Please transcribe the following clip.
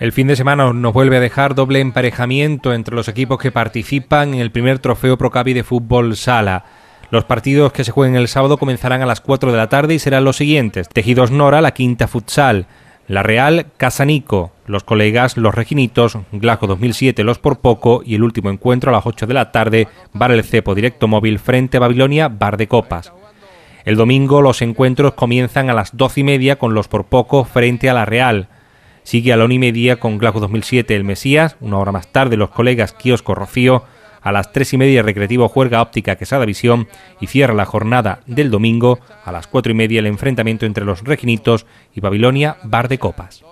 El fin de semana nos vuelve a dejar doble emparejamiento entre los equipos que participan en el primer trofeo Procavi de fútbol sala. Los partidos que se juegan el sábado comenzarán a las 4 de la tarde y serán los siguientes. Tejidos Nora, la quinta futsal. La Real, Casanico. Los colegas, los Reginitos. Glaco 2007, los por poco. Y el último encuentro a las 8 de la tarde, Bar el Cepo, directo móvil, frente a Babilonia, Bar de Copas. El domingo los encuentros comienzan a las 12 y media con los por poco frente a la Real. Sigue a la una y media con Glasgow 2007 El Mesías, una hora más tarde los colegas Kiosco Rocío, a las tres y media Recreativo Juega Óptica Quesada Visión y cierra la jornada del domingo a las cuatro y media el enfrentamiento entre los Reginitos y Babilonia Bar de Copas.